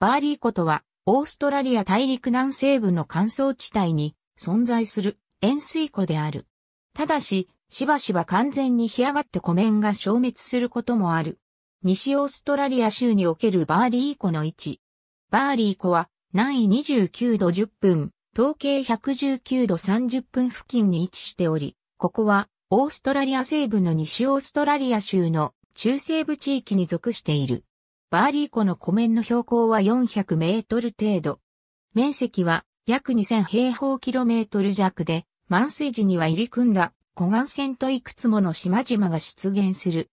バーリー湖とは、オーストラリア大陸南西部の乾燥地帯に存在する塩水湖である。ただし、しばしば完全に干上がって湖面が消滅することもある。西オーストラリア州におけるバーリー湖の位置。バーリー湖は南緯29度10分、東経119度30分付近に位置しており、ここはオーストラリア西部の西オーストラリア州の中西部地域に属している。バーリー湖の湖面の標高は400メートル程度。面積は約2000平方キロメートル弱で、満水時には入り組んだ湖岸線といくつもの島々が出現する。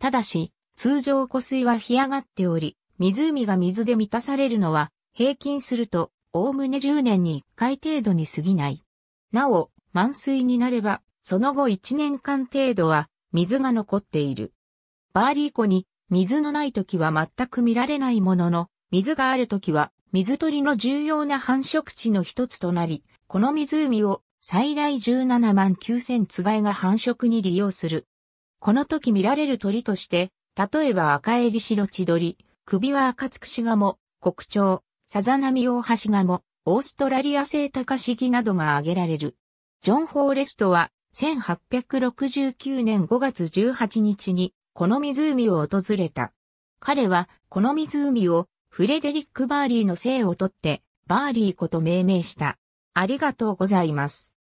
ただし、通常湖水は干上がっており、湖が水で満たされるのは、平均すると、おおむね10年に1回程度に過ぎない。なお、満水になれば、その後1年間程度は、水が残っている。バーリー湖に水のない時は全く見られないものの、水がある時は水鳥の重要な繁殖地の一つとなり、この湖を最大17万9000つがいが繁殖に利用する。この時見られる鳥として、例えば赤エリシロチドリ、首は赤ツクシガモ、国鳥、サザナミオオハシガモ、オーストラリア製タカシギなどが挙げられる。ジョン・フォーレストは1869年5月18日にこの湖を訪れた。彼は、この湖を、フレデリック・バーリーの姓をとって、バーリーこと命名した。ありがとうございます。